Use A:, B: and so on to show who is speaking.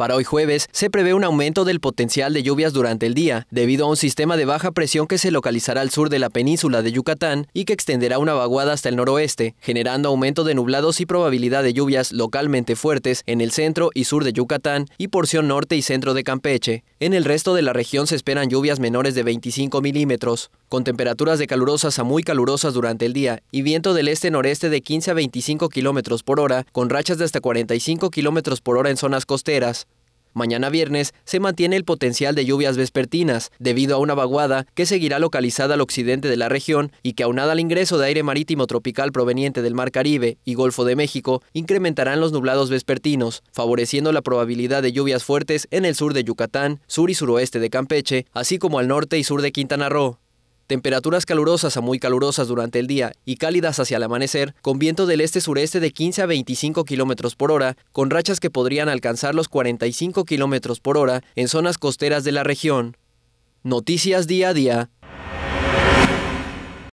A: Para hoy jueves se prevé un aumento del potencial de lluvias durante el día, debido a un sistema de baja presión que se localizará al sur de la península de Yucatán y que extenderá una vaguada hasta el noroeste, generando aumento de nublados y probabilidad de lluvias localmente fuertes en el centro y sur de Yucatán y porción norte y centro de Campeche. En el resto de la región se esperan lluvias menores de 25 milímetros, con temperaturas de calurosas a muy calurosas durante el día y viento del este-noreste de 15 a 25 kilómetros por hora, con rachas de hasta 45 kilómetros por hora en zonas costeras. Mañana viernes se mantiene el potencial de lluvias vespertinas, debido a una vaguada que seguirá localizada al occidente de la región y que aunada al ingreso de aire marítimo tropical proveniente del Mar Caribe y Golfo de México, incrementarán los nublados vespertinos, favoreciendo la probabilidad de lluvias fuertes en el sur de Yucatán, sur y suroeste de Campeche, así como al norte y sur de Quintana Roo. Temperaturas calurosas a muy calurosas durante el día y cálidas hacia el amanecer, con viento del este-sureste de 15 a 25 km por hora, con rachas que podrían alcanzar los 45 km por hora en zonas costeras de la región. Noticias día a día.